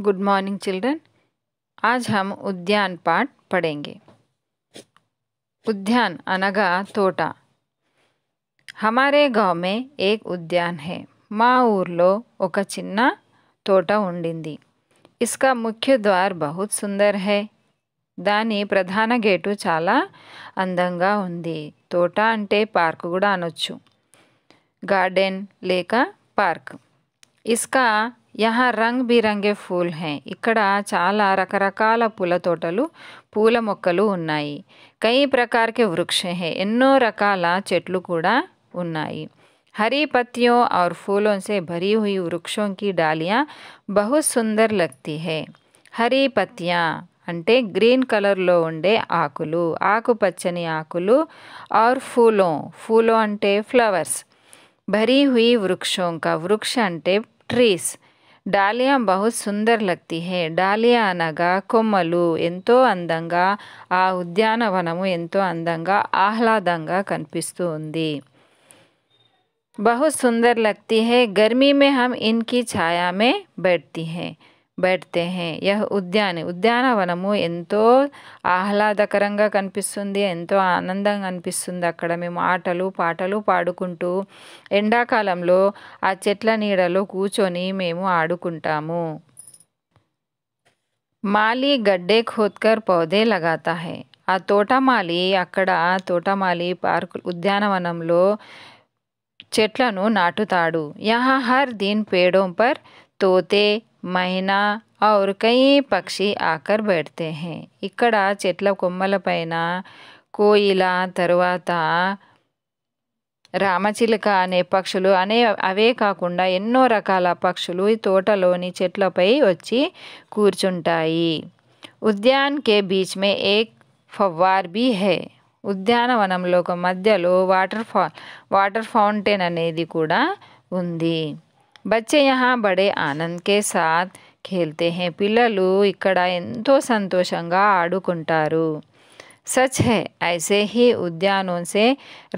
good morning children आज हम उद्यान पाठ पढ़ेंगे उद्यान अनगा తోట हमारे गांव में एक उद्यान है మా ఊర్లో ఒక చిన్న తోట इसका मुख्य द्वार बहुत सुंदर है దాని ప్రధాన గేటు చాలా అందంగా ఉంది తోట అంటే పార్క్ కూడా అనొచ్చు గార్డెన్ లేక పార్క్ ఇస్కా యహ రంగ్ బిరంగే ఫూల్ హై ఇక్కడ చాలా రకరకాల పూల తోటలు పూల మొక్కలు ఉన్నాయి కై ప్రకారకే వృక్ష హై ఎన్నో రకాల చెట్లు కూడా ఉన్నాయి हरी पत्तियों और फूलों से भरी हुई वृक्षों की डालियाँ बहुत सुंदर लगती है हरी पत्तियाँ అంటే గ్రీన్ కలర్లో ఉండే ఆకులు ఆకుపచ్చని ఆకులు ఆర్ ఫూలో ఫూలో అంటే ఫ్లవర్స్ భరీ హుయి వృక్షోంక వృక్ష అంటే ట్రీస్ డాలియా బహుత్ సుందర్ లగ్తి హే డాలియా అనగా కొమ్మలు ఎంతో అందంగా ఆ ఉద్యానవనము ఎంతో అందంగా ఆహ్లాదంగా కనిపిస్తూ ఉంది बहुत सुंदर लगती है गर्मी में हम इनकी छाया में बैठती हैं బయటతే హే యహ్ ఉద్యాన్ ఉద్యానవనము ఎంతో ఆహ్లాదకరంగా కనిపిస్తుంది ఎంతో ఆనందంగా అనిపిస్తుంది అక్కడ మేము ఆటలు పాటలు పాడుకుంటూ ఎండాకాలంలో ఆ చెట్ల నీడలో కూర్చొని మేము ఆడుకుంటాము మాలి గడ్డే ఖోత్కర్ పౌదే లగాతా హే ఆ తోటమాలి అక్కడ తోటమాలి పార్క్ ఉద్యానవనంలో చెట్లను నాటుతాడు యహ హర్ దీన్ పేడోంపర్ తోతే మైనా ఔర్ కయి పక్షి ఆకర్ బెడతే హే ఇక్కడ చెట్ల కొమ్మల పైన కోయిల తరువాత రామచిలుక అనే పక్షులు అనే అవే కాకుండా ఎన్నో రకాల పక్షులు ఈ తోటలోని చెట్లపై వచ్చి కూర్చుంటాయి ఉద్యాన్ K beach May Ek ఫవ్వార్ be హే ఉద్యానవనంలో మధ్యలో వాటర్ ఫా వాటర్ ఫౌంటైన్ అనేది కూడా ఉంది బచ్చే బడే ఆనంద్ కే సాత్ ఖేల్తే పిల్లలు ఇక్కడ ఎంతో సంతోషంగా ఆడుకుంటారు సచ్ హే ఐసే హీ ఉద్యానోన్సే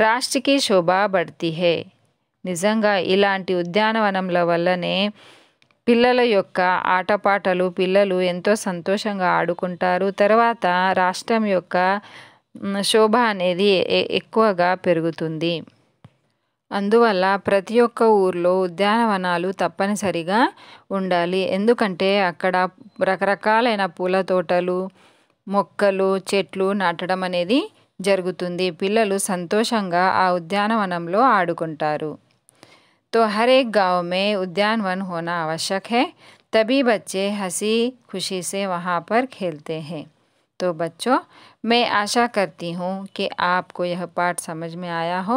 రాష్ట్రకి శోభ పడతీ హే నిజంగా ఇలాంటి ఉద్యానవనంల వల్లనే పిల్లల యొక్క ఆటపాటలు పిల్లలు ఎంతో సంతోషంగా ఆడుకుంటారు తర్వాత రాష్ట్రం యొక్క శోభ అనేది ఎక్కువగా పెరుగుతుంది అందువల్ల ప్రతి ఒక్క ఊర్లో ఉద్యానవనాలు తప్పనిసరిగా ఉండాలి ఎందుకంటే అక్కడ రకరకాలైన పూల తోటలు మొక్కలు చెట్లు నాటడం అనేది జరుగుతుంది పిల్లలు సంతోషంగా ఆ ఉద్యానవనంలో ఆడుకుంటారు తో హరే గావ్ మే ఉద్యానవన్ హోనా होना హే తబీ బచ్చే హసీ ఖుషీసే వహాపర్ ఖేల్తే హే तो बच्चों मैं आशा करती हूँ कि आपको यह पाठ समझ में आया हो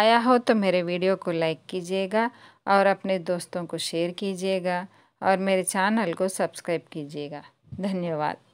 आया हो तो मेरे वीडियो को लाइक कीजिएगा और अपने दोस्तों को शेयर कीजिएगा और मेरे चैनल को सब्सक्राइब कीजिएगा धन्यवाद